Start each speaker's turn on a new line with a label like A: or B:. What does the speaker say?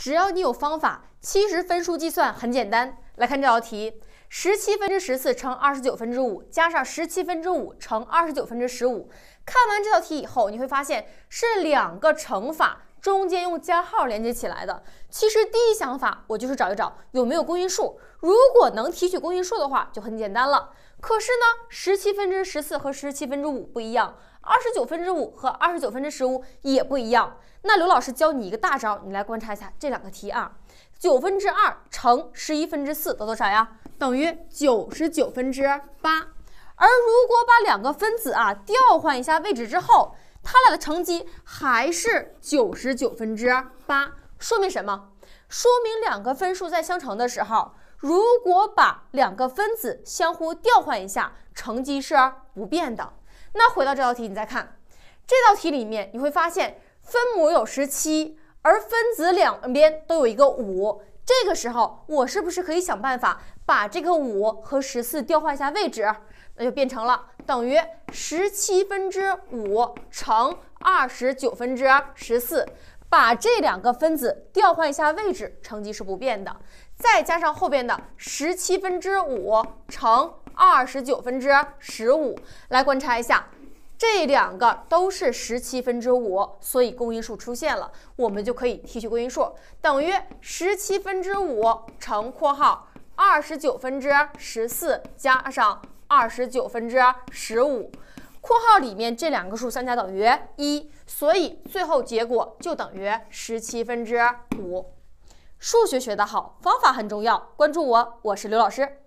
A: 只要你有方法，七十分数计算很简单。来看这道题：十七分之十四乘二十九分之五，加上十七分之五乘二十九分之十五。看完这道题以后，你会发现是两个乘法。中间用加号连接起来的，其实第一想法我就是找一找有没有公因数，如果能提取公因数的话就很简单了。可是呢，十七分之十四和十七分之五不一样，二十九分之五和二十九分之十五也不一样。那刘老师教你一个大招，你来观察一下这两个题啊。九分之二乘十一分之四得多少呀？等于九十九分之八。而如果把两个分子啊调换一下位置之后，它俩的乘积还是九十九分之八，说明什么？说明两个分数在相乘的时候，如果把两个分子相互调换一下，乘积是不变的。那回到这道题，你再看这道题里面，你会发现分母有十七，而分子两边都有一个五。这个时候，我是不是可以想办法把这个五和十四调换一下位置？那就变成了等于十七分之五乘二十九分之十四，把这两个分子调换一下位置，乘积是不变的。再加上后边的十七分之五乘二十九分之十五，来观察一下。这两个都是十七分之五，所以公因数出现了，我们就可以提取公因数，等于十七分之五乘括号二十九分之十四加上二十九分之十五，括号里面这两个数相加等于一，所以最后结果就等于十七分之五。数学学得好，方法很重要，关注我，我是刘老师。